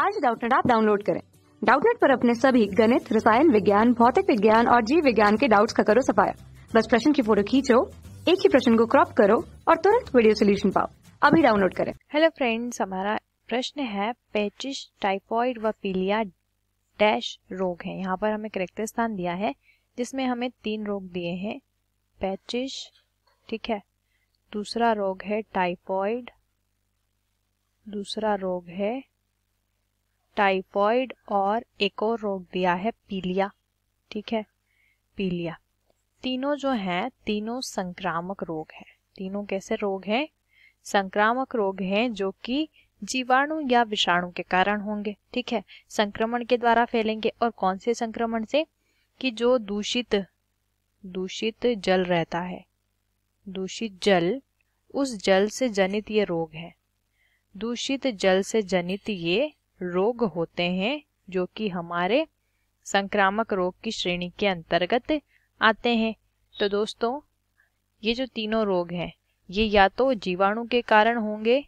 आज डाउटनेट आप डाउनलोड करें डाउटनेट पर अपने सभी गणित रसायन विज्ञान भौतिक विज्ञान और जीव विज्ञान के डाउट्स का करो सफाया बस प्रश्न की फोटो खींचो एक ही प्रश्न को क्रॉप करो और तुरंत वीडियो सोल्यूशन पाओ अभी डाउनलोड करें हेलो फ्रेंड्स हमारा प्रश्न है पेचिश टाइफॉइड व पीलिया डैश रोग है यहाँ पर हमें करेक्टर स्थान दिया है जिसमें हमें तीन रोग दिए हैं पैचिश ठीक है दूसरा रोग है टाइफॉइड दूसरा रोग है टाइफॉइड और एक और रोग दिया है पीलिया ठीक है पीलिया तीनों जो हैं तीनों संक्रामक रोग हैं तीनों कैसे रोग हैं संक्रामक रोग हैं जो कि जीवाणु या विषाणु के कारण होंगे ठीक है संक्रमण के द्वारा फैलेंगे और कौन से संक्रमण से कि जो दूषित दूषित जल रहता है दूषित जल उस जल से जनित ये रोग है दूषित जल से जनित ये रोग होते हैं जो कि हमारे संक्रामक रोग की श्रेणी के अंतर्गत आते हैं तो दोस्तों ये जो तीनों रोग हैं ये या तो जीवाणु के कारण होंगे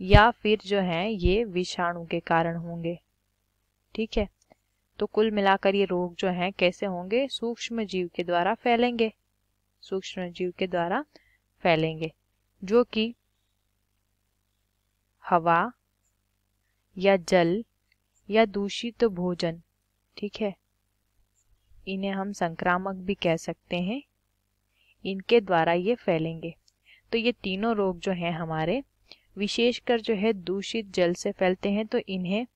या फिर जो है ये विषाणु के कारण होंगे ठीक है तो कुल मिलाकर ये रोग जो हैं कैसे होंगे सूक्ष्म जीव के द्वारा फैलेंगे सूक्ष्म जीव के द्वारा फैलेंगे जो कि हवा या जल या दूषित भोजन ठीक है इन्हें हम संक्रामक भी कह सकते हैं इनके द्वारा ये फैलेंगे तो ये तीनों रोग जो हैं हमारे विशेषकर जो है दूषित जल से फैलते हैं तो इन्हें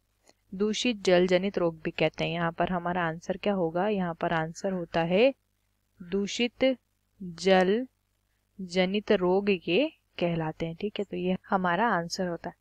दूषित जल जनित रोग भी कहते हैं यहाँ पर हमारा आंसर क्या होगा यहाँ पर आंसर होता है दूषित जल जनित रोग ये कहलाते हैं ठीक है तो ये हमारा आंसर होता है